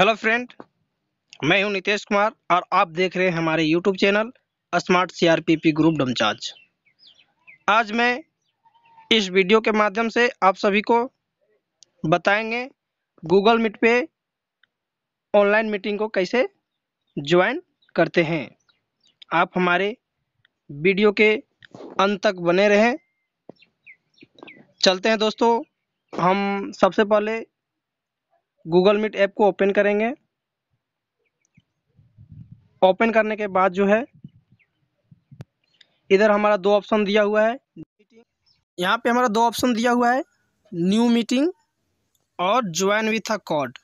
hello friend मैं हूं नितेश कुमार और आप देख रहे हैं हमारे YouTube channel smart CRPP group डमचार्ज आज मैं इस वीडियो के माध्यम से आप सभी को बताएंगे गूगल मीट पे ऑनलाइन मीटिंग को कैसे ज्वाइन करते हैं आप हमारे वीडियो के अंत तक बने रहें चलते हैं दोस्तों हम सबसे पहले गूगल मीट ऐप को ओपन करेंगे ओपन करने के बाद जो है इधर हमारा दो ऑप्शन दिया हुआ है यहाँ पे हमारा दो ऑप्शन दिया हुआ है न्यू मीटिंग और join with a code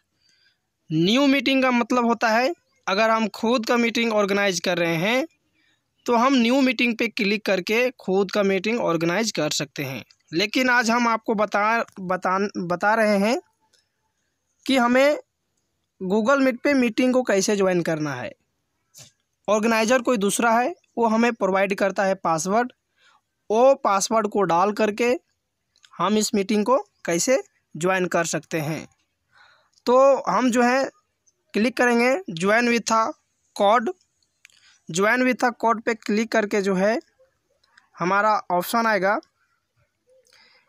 new meeting का मतलब होता है अगर हम खुद का मीटिंग ऑर्गेनाइज कर रहे हैं तो हम न्यू मीटिंग पे क्लिक करके खुद का मीटिंग ऑर्गेनाइज कर सकते हैं लेकिन आज हम आपको बता बता बता रहे हैं कि हमें गूगल मीट पे मीटिंग को कैसे ज्वाइन करना है ऑर्गेनाइज़र कोई दूसरा है वो हमें प्रोवाइड करता है पासवर्ड वो पासवर्ड को डाल करके हम इस मीटिंग को कैसे ज्वाइन कर सकते हैं तो हम जो है क्लिक करेंगे join with a code join with a code पे क्लिक करके जो है हमारा ऑप्शन आएगा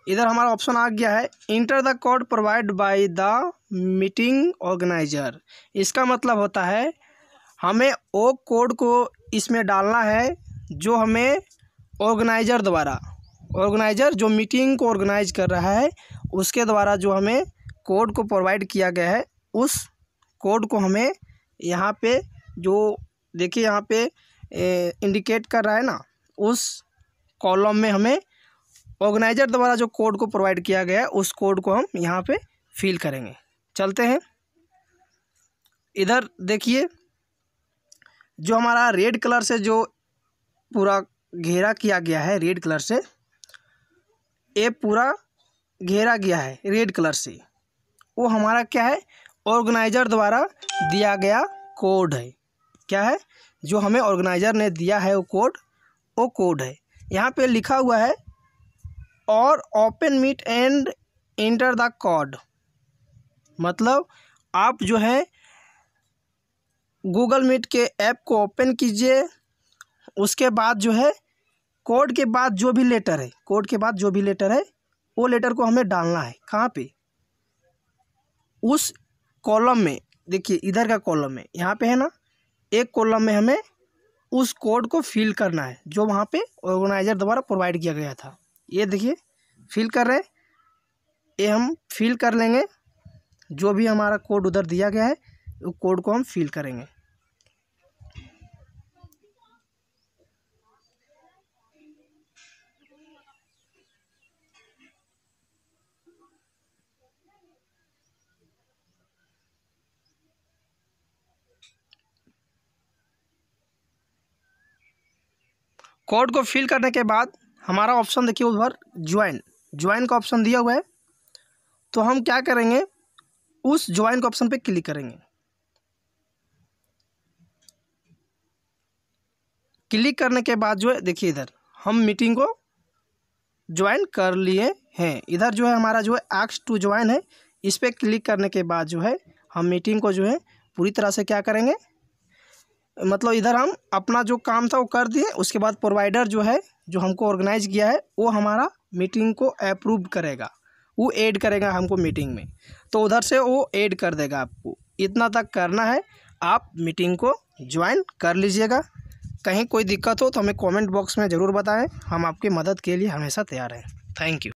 इधर हमारा ऑप्शन आ गया है enter the code provided by the meeting organizer इसका मतलब होता है हमें ओ कोड को इसमें डालना है जो हमें ऑर्गेनाइजर द्वारा ऑर्गेनाइजर जो मीटिंग को ऑर्गेनाइज कर रहा है उसके द्वारा जो हमें कोड को प्रोवाइड किया गया है उस कोड को हमें यहाँ पे जो देखिए यहाँ पे ए, इंडिकेट कर रहा है ना उस कॉलम में हमें ऑर्गेनाइजर द्वारा जो कोड को प्रोवाइड किया गया है उस कोड को हम यहाँ पे फिल करेंगे चलते हैं इधर देखिए जो हमारा रेड कलर से जो पूरा घेरा किया गया है रेड कलर से ये पूरा घेरा गया है रेड कलर से वो हमारा क्या है ऑर्गेनाइजर द्वारा दिया गया कोड है क्या है जो हमें ऑर्गेनाइजर ने दिया है वो कोड वो कोड है यहाँ पे लिखा हुआ है और open meet and enter the code मतलब आप जो है गूगल मीट के ऐप को ओपन कीजिए उसके बाद जो है कोड के बाद जो भी लेटर है कोड के बाद जो भी लेटर है वो लेटर को हमें डालना है कहाँ पे उस कॉलम में देखिए इधर का कॉलम है यहाँ पे है ना एक कॉलम में हमें उस कोड को फिल करना है जो वहाँ पे ऑर्गेनाइज़र द्वारा प्रोवाइड किया गया था ये देखिए फिल कर रहे ये हम फिल कर लेंगे जो भी हमारा कोड उधर दिया गया है वो कोड को हम फिल करेंगे कोड को फिल करने के बाद हमारा ऑप्शन देखिए उधर ज्वाइन ज्वाइन का ऑप्शन दिया हुआ है तो हम क्या करेंगे उस ज्वाइन के ऑप्शन पे क्लिक करेंगे क्लिक करने के बाद जो है देखिए इधर हम मीटिंग को ज्वाइन कर लिए हैं इधर जो है हमारा जो है एक्स टू ज्वाइन है इस पर क्लिक करने के बाद जो है हम मीटिंग को जो है पूरी तरह से क्या करेंगे मतलब इधर हम अपना जो काम था वो कर दिए उसके बाद प्रोवाइडर जो है जो हमको ऑर्गेनाइज किया है वो हमारा मीटिंग को अप्रूव करेगा वो ऐड करेगा हमको मीटिंग में तो उधर से वो ऐड कर देगा आपको इतना तक करना है आप मीटिंग को ज्वाइन कर लीजिएगा कहीं कोई दिक्कत हो तो हमें कमेंट बॉक्स में ज़रूर बताएं हम आपकी मदद के लिए हमेशा तैयार हैं थैंक यू